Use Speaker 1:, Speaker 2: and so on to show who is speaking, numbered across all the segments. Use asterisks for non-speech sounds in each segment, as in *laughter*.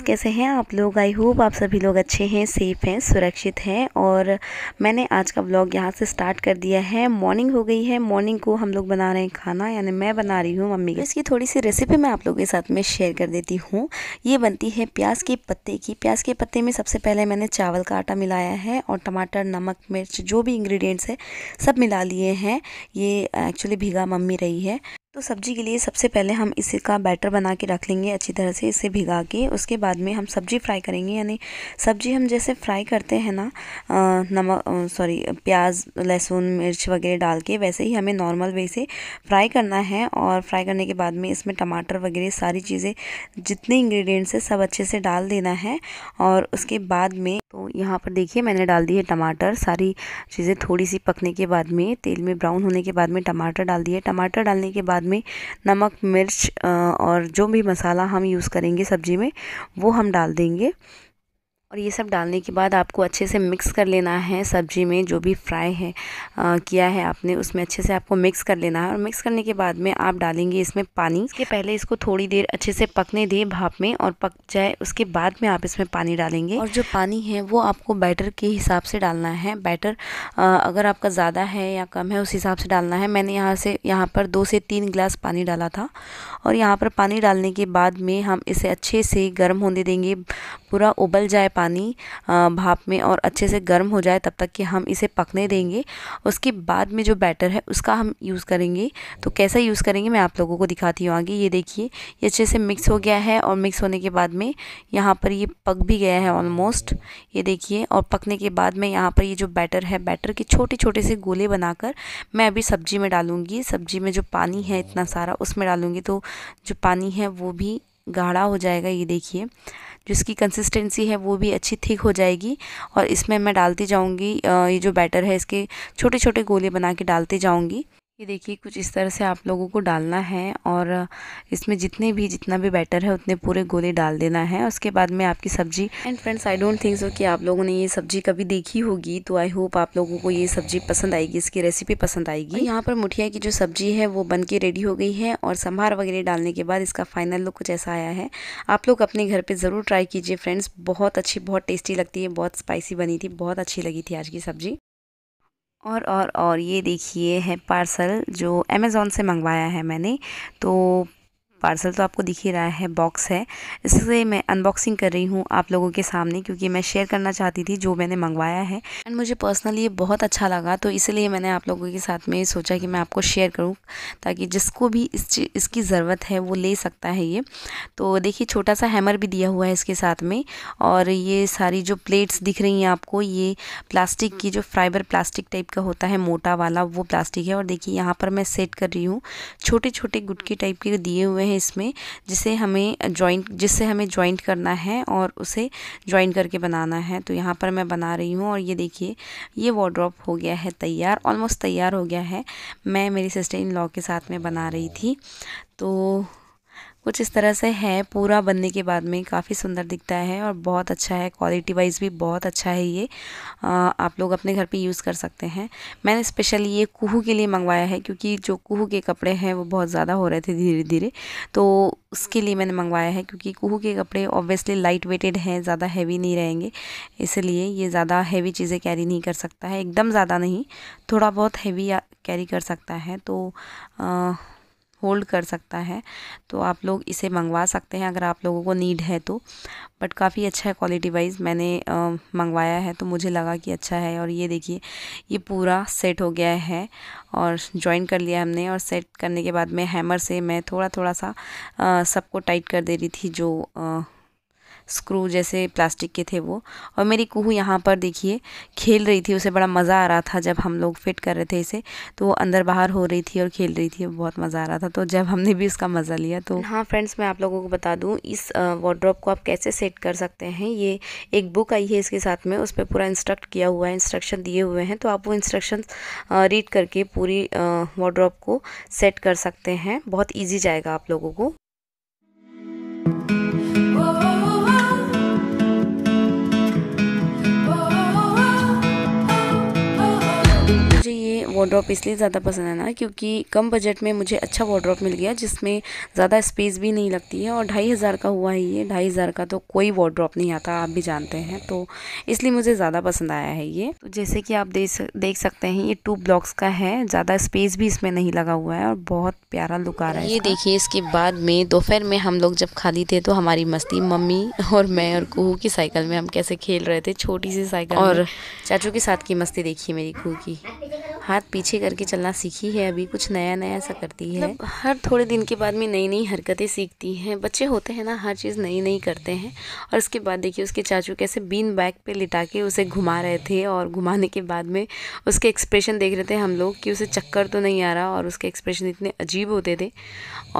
Speaker 1: Friends कैसे हैं आप लोग आई होप आप सभी लोग अच्छे हैं सेफ़ हैं सुरक्षित हैं और मैंने आज का ब्लॉग यहाँ से स्टार्ट कर दिया है मॉर्निंग हो गई है मॉर्निंग को हम लोग बना रहे हैं खाना यानी मैं बना रही हूँ मम्मी इसकी थोड़ी सी रेसिपी मैं आप लोगों के साथ में शेयर कर देती हूँ ये बनती है प्याज के पत्ते की प्याज के पत्ते में सबसे पहले मैंने चावल का आटा मिलाया है और टमाटर नमक मिर्च जो भी इंग्रीडियंट्स है सब मिला लिए हैं ये एक्चुअली भिगा मम्मी रही है तो सब्जी के लिए सबसे पहले हम इसे का बैटर बना के रख लेंगे अच्छी तरह से इसे भिगा के उसके बाद में हम सब्जी फ्राई करेंगे यानी सब्जी हम जैसे फ्राई करते हैं ना नमक सॉरी प्याज लहसुन मिर्च वगैरह डाल के वैसे ही हमें नॉर्मल वे से फ्राई करना है और फ्राई करने के बाद में इसमें टमाटर वगैरह सारी चीज़ें जितने इंग्रेडिएंट्स है सब अच्छे से डाल देना है और उसके बाद में तो यहाँ पर देखिए मैंने डाल दिए टमाटर सारी चीज़ें थोड़ी सी पकने के बाद में तेल में ब्राउन होने के बाद में टमाटर डाल दिए टमाटर डालने के बाद में नमक मिर्च और जो भी मसाला हम यूज़ करेंगे सब्ज़ी में वो हम डाल देंगे और ये सब डालने के बाद आपको अच्छे से मिक्स कर लेना है सब्जी में जो भी फ्राई है आ, किया है आपने उसमें अच्छे से आपको मिक्स कर लेना है और मिक्स करने के बाद में आप डालेंगे इसमें पानी इसके पहले इसको थोड़ी देर अच्छे से पकने दें भाप में और पक जाए उसके बाद में आप इसमें पानी डालेंगे और जो पानी है वो आपको बैटर के हिसाब से डालना है बैटर आ, अगर आपका ज़्यादा है या कम है उस हिसाब से डालना है मैंने यहाँ से यहाँ पर दो से तीन गिलास पानी डाला था और यहाँ पर पानी डालने के बाद में हम इसे अच्छे से गर्म होने देंगे पूरा उबल जाए पानी भाप में और अच्छे से गर्म हो जाए तब तक कि हम इसे पकने देंगे उसके बाद में जो बैटर है उसका हम यूज़ करेंगे तो कैसा यूज़ करेंगे मैं आप लोगों को दिखाती हूँ आगे ये देखिए ये अच्छे से मिक्स हो गया है और मिक्स होने के बाद में यहाँ पर ये पक भी गया है ऑलमोस्ट ये देखिए और पकने के बाद में यहाँ पर ये जो बैटर है बैटर के छोटे छोटे से गोले बनाकर मैं अभी सब्ज़ी में डालूँगी सब्ज़ी में जो पानी है इतना सारा उसमें डालूँगी तो जो पानी है वो भी गाढ़ा हो जाएगा ये देखिए जिसकी कंसिस्टेंसी है वो भी अच्छी थिक हो जाएगी और इसमें मैं डालती जाऊँगी ये जो बैटर है इसके छोटे छोटे गोले बना के डालती जाऊँगी ये देखिए कुछ इस तरह से आप लोगों को डालना है और इसमें जितने भी जितना भी बैटर है उतने पूरे गोले डाल देना है उसके बाद में आपकी सब्जी and friends I don't think so कि आप लोगों ने ये सब्जी कभी देखी होगी तो आई होप आप लोगों को ये सब्जी पसंद आएगी इसकी रेसिपी पसंद आएगी यहाँ पर मुठिया की जो सब्जी है वो बन के रेडी हो गई है और संभार वगैरह डालने के बाद इसका फाइनल लुक कुछ ऐसा आया है आप लोग अपने घर पर ज़रूर ट्राई कीजिए फ्रेंड्स बहुत अच्छी बहुत टेस्टी लगती है बहुत स्पाइसी बनी थी बहुत अच्छी लगी थी आज की सब्जी और और और ये देखिए है पार्सल जो अमेज़ोन से मंगवाया है मैंने तो पार्सल तो आपको दिख ही रहा है बॉक्स है इससे मैं अनबॉक्सिंग कर रही हूँ आप लोगों के सामने क्योंकि मैं शेयर करना चाहती थी जो मैंने मंगवाया है एंड मुझे पर्सनली ये बहुत अच्छा लगा तो इसलिए मैंने आप लोगों के साथ में सोचा कि मैं आपको शेयर करूँ ताकि जिसको भी इस इसकी ज़रूरत है वो ले सकता है ये तो देखिए छोटा सा हैमर भी दिया हुआ है इसके साथ में और ये सारी जो प्लेट्स दिख रही हैं आपको ये प्लास्टिक की जो फाइबर प्लास्टिक टाइप का होता है मोटा वाला वो प्लास्टिक है और देखिए यहाँ पर मैं सेट कर रही हूँ छोटे छोटे गुटके टाइप के दिए हुए हैं हैं इसमें जिसे हमें जॉइंट जिससे हमें जॉइंट करना है और उसे जॉइंट करके बनाना है तो यहाँ पर मैं बना रही हूँ और ये देखिए ये वॉड्रॉप हो गया है तैयार ऑलमोस्ट तैयार हो गया है मैं मेरी सिस्टर इन लॉ के साथ में बना रही थी तो कुछ इस तरह से है पूरा बनने के बाद में काफ़ी सुंदर दिखता है और बहुत अच्छा है क्वालिटी वाइज भी बहुत अच्छा है ये आ, आप लोग अपने घर पे यूज़ कर सकते हैं मैंने स्पेशली ये कुहू के लिए मंगवाया है क्योंकि जो कुहू के कपड़े हैं वो बहुत ज़्यादा हो रहे थे धीरे धीरे तो उसके लिए मैंने मंगवाया है क्योंकि कुहू के कपड़े ऑब्वियसली लाइट वेटेड हैं ज़्यादा हैवी नहीं रहेंगे इसलिए ये ज़्यादा हैवी चीज़ें कैरी नहीं कर सकता है एकदम ज़्यादा नहीं थोड़ा बहुत हैवी कैरी कर सकता है तो आ, होल्ड कर सकता है तो आप लोग इसे मंगवा सकते हैं अगर आप लोगों को नीड है तो बट काफ़ी अच्छा है क्वालिटी वाइज मैंने मंगवाया है तो मुझे लगा कि अच्छा है और ये देखिए ये पूरा सेट हो गया है और ज्वाइन कर लिया हमने और सेट करने के बाद में हैमर से मैं थोड़ा थोड़ा सा सबको टाइट कर दे रही थी जो आ, स्क्रू जैसे प्लास्टिक के थे वो और मेरी कुहू यहाँ पर देखिए खेल रही थी उसे बड़ा मज़ा आ रहा था जब हम लोग फिट कर रहे थे इसे तो वो अंदर बाहर हो रही थी और खेल रही थी बहुत मज़ा आ रहा था तो जब हमने भी उसका मज़ा लिया तो हाँ फ्रेंड्स मैं आप लोगों को बता दूँ इस वॉड्रॉप को आप कैसे सेट कर सकते हैं ये एक बुक आई है इसके साथ में उस पर पूरा इंस्ट्रक्ट किया हुआ है इंस्ट्रक्शन दिए हुए हैं तो आप वो इंस्ट्रक्शन रीड करके पूरी वॉड्रॉप को सेट कर सकते हैं बहुत ईजी जाएगा आप लोगों को वॉड्रॉप इसलिए ज़्यादा पसंद है ना क्योंकि कम बजट में मुझे अच्छा वॉड्रॉप मिल गया जिसमें ज़्यादा स्पेस भी नहीं लगती है और ढाई हज़ार का हुआ ही ये ढाई हज़ार का तो कोई वॉड्रॉप नहीं आता आप भी जानते हैं तो इसलिए मुझे ज़्यादा पसंद आया है ये तो जैसे कि आप देख सकते हैं ये टू ब्लॉक्स का है ज़्यादा स्पेस भी इसमें नहीं लगा हुआ है और बहुत प्यारा लुक आ रहा है ये देखिए इसके बाद में दोपहर में हम लोग जब खाली थे तो हमारी मस्ती मम्मी और मैं और कुहू की साइकिल में हम कैसे खेल रहे थे छोटी सी साइकिल और चाचू के साथ की मस्ती देखिए मेरी कुहू की हाथ पीछे करके चलना सीखी है अभी कुछ नया नया सा करती है मतलब हर थोड़े दिन के बाद में नई नई हरकतें सीखती हैं बच्चे होते हैं ना हर चीज़ नई नई करते हैं और उसके बाद देखिए उसके चाचू कैसे बीन बैग पे लिटा के उसे घुमा रहे थे और घुमाने के बाद में उसके एक्सप्रेशन देख रहे थे हम लोग कि उसे चक्कर तो नहीं आ रहा और उसके एक्सप्रेशन इतने अजीब होते थे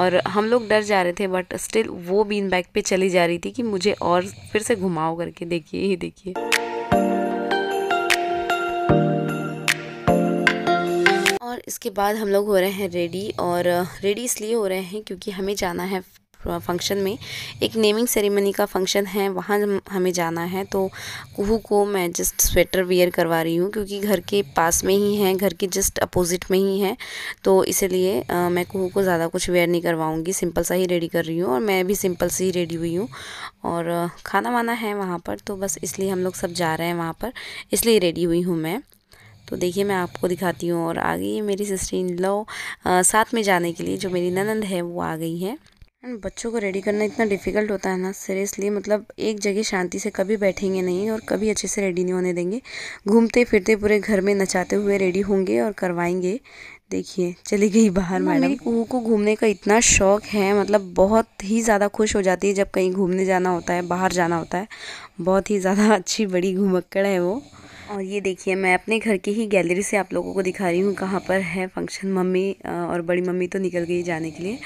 Speaker 1: और हम लोग डर जा रहे थे बट स्टिल वो बीन बैग पर चली जा रही थी कि मुझे और फिर से घुमाओ करके देखिए ही देखिए और इसके बाद हम लोग हो रहे हैं रेडी और रेडी इसलिए हो रहे हैं क्योंकि हमें जाना है फंक्शन में एक नेमिंग सेरेमनी का फंक्शन है वहाँ हमें जाना है तो कुहू को मैं जस्ट स्वेटर वेयर करवा रही हूँ क्योंकि घर के पास में ही है घर के जस्ट अपोजिट में ही है तो इसीलिए मैं कुहू को ज़्यादा कुछ वेयर नहीं करवाऊँगी सिंपल सा ही रेडी कर रही हूँ और मैं भी सिंपल से ही रेडी हुई हूँ और खाना वाना है वहाँ पर तो बस इसलिए हम लोग सब जा रहे हैं वहाँ पर इसलिए रेडी हुई हूँ मैं तो देखिए मैं आपको दिखाती हूँ और आ गई है मेरी सिस्टर इन लॉ साथ में जाने के लिए जो मेरी ननंद है वो आ गई है एंड बच्चों को रेडी करना इतना डिफ़िकल्ट होता है ना सीरियसली मतलब एक जगह शांति से कभी बैठेंगे नहीं और कभी अच्छे से रेडी नहीं होने देंगे घूमते फिरते पूरे घर में नचाते हुए रेडी होंगे और करवाएंगे देखिए चली गई बाहर मैडम मेरी कुहू को घूमने का इतना शौक है मतलब बहुत ही ज़्यादा खुश हो जाती है जब कहीं घूमने जाना होता है बाहर जाना होता है बहुत ही ज़्यादा *laughs* अच्छी बड़ी घुमक्कड़ है वो और ये देखिए मैं अपने घर की ही गैलरी से आप लोगों को दिखा रही हूँ कहाँ पर है फंक्शन मम्मी और बड़ी मम्मी तो निकल गई जाने के लिए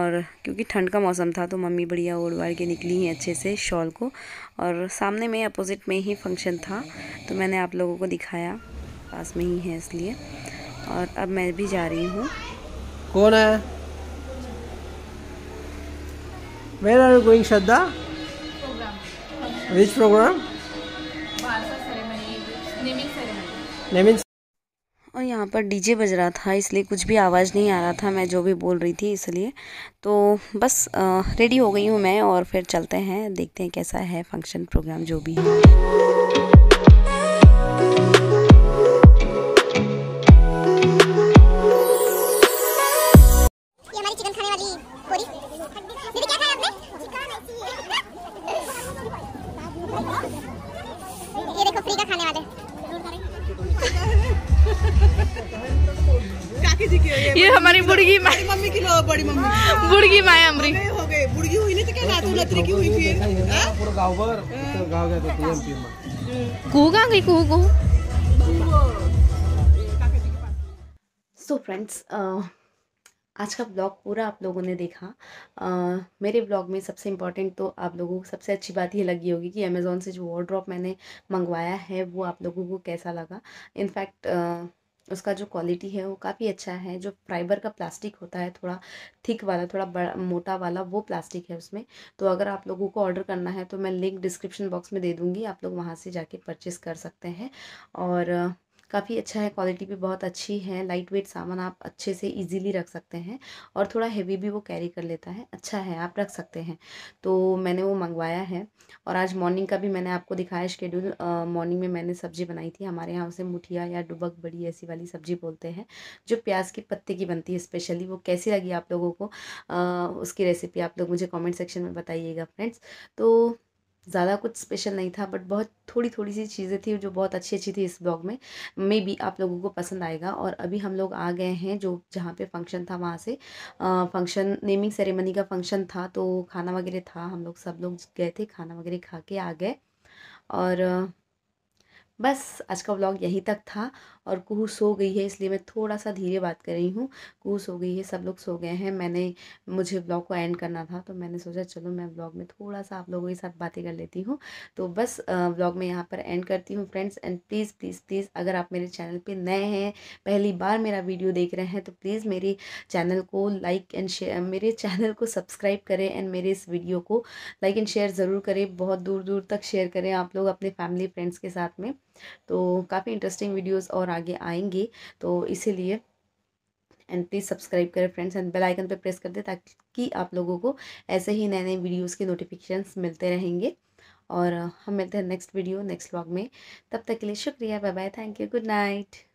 Speaker 1: और क्योंकि ठंड का मौसम था तो मम्मी बढ़िया ओढ़ वाड़ के निकली हैं अच्छे से शॉल को और सामने में अपोजिट में ही फंक्शन था तो मैंने आप लोगों को दिखाया पास में ही है इसलिए और अब मैं भी जा रही हूँ कौन है Where are you going, Shadda? और यहाँ पर डीजे बज रहा था इसलिए कुछ भी आवाज़ नहीं आ रहा था मैं जो भी बोल रही थी इसलिए तो बस रेडी हो गई हूँ मैं और फिर चलते हैं देखते हैं कैसा है फंक्शन प्रोग्राम जो भी है ये देखो फ्री का खाने वाले ये, हमारी मतलब बुढ़गी माया मम्मी की बड़ी मम्मी बुढ़गी माया अमरी हो गए बुढ़गी हुई नहीं तो क्या नातू रात्रि की हुई फिर पूरा हाँ? गांव भर गांव गया तो पीएम में कू गांव गई कू कू सो फ्रेंड्स आज का ब्लॉग पूरा आप लोगों ने देखा आ, मेरे ब्लॉग में सबसे इम्पॉर्टेंट तो आप लोगों को सबसे अच्छी बात ये लगी होगी कि अमेज़ोन से जो वॉड्रॉप मैंने मंगवाया है वो आप लोगों को कैसा लगा इनफैक्ट उसका जो क्वालिटी है वो काफ़ी अच्छा है जो फाइबर का प्लास्टिक होता है थोड़ा थिक वाला थोड़ा बड़ा मोटा वाला वो प्लास्टिक है उसमें तो अगर आप लोगों को ऑर्डर करना है तो मैं लिंक डिस्क्रिप्शन बॉक्स में दे दूँगी आप लोग वहाँ से जाके परचेस कर सकते हैं और काफ़ी अच्छा है क्वालिटी भी बहुत अच्छी है लाइट वेट सामान आप अच्छे से इजीली रख सकते हैं और थोड़ा हेवी भी वो कैरी कर लेता है अच्छा है आप रख सकते हैं तो मैंने वो मंगवाया है और आज मॉर्निंग का भी मैंने आपको दिखाया शेड्यूल मॉर्निंग में मैंने सब्ज़ी बनाई थी हमारे यहाँ उसे मुठिया या डुबक बड़ी ऐसी वाली सब्ज़ी बोलते हैं जो प्याज के पत्ते की बनती है स्पेशली वो कैसी लगी आप लोगों को उसकी रेसिपी आप लोग मुझे कॉमेंट सेक्शन में बताइएगा फ्रेंड्स तो ज़्यादा कुछ स्पेशल नहीं था बट बहुत थोड़ी थोड़ी सी चीज़ें थी जो बहुत अच्छी अच्छी थी इस ब्लॉग में मे बी आप लोगों को पसंद आएगा और अभी हम लोग आ गए हैं जो जहाँ पे फंक्शन था वहाँ से फंक्शन नेमिंग सेरेमनी का फंक्शन था तो खाना वगैरह था हम लोग सब लोग गए थे खाना वगैरह खा के आ गए और बस आज का व्लॉग यहीं तक था और कुहू सो गई है इसलिए मैं थोड़ा सा धीरे बात कर रही हूँ कुहू सो गई है सब लोग सो गए हैं मैंने मुझे व्लॉग को एंड करना था तो मैंने सोचा चलो मैं व्लॉग में थोड़ा सा आप लोगों के साथ बातें कर लेती हूँ तो बस व्लॉग में यहाँ पर एंड करती हूँ friends and please please please अगर आप मेरे चैनल पर नए हैं पहली बार मेरा वीडियो देख रहे हैं तो प्लीज़ मेरे चैनल को लाइक एंड शेयर मेरे चैनल को सब्सक्राइब करें एंड मेरे इस वीडियो को लाइक एंड शेयर ज़रूर करें बहुत दूर दूर तक शेयर करें आप लोग अपने फैमिली फ्रेंड्स के साथ में तो काफ़ी इंटरेस्टिंग वीडियोस और आगे आएंगे तो इसीलिए एंड प्लीज़ सब्सक्राइब करें फ्रेंड्स एंड बेल आइकन पर प्रेस कर दें ताकि आप लोगों को ऐसे ही नए नए वीडियोस के नोटिफिकेशंस मिलते रहेंगे और हम मिलते हैं नेक्स्ट वीडियो नेक्स्ट व्लॉग में तब तक के लिए शुक्रिया bye bye thank you good night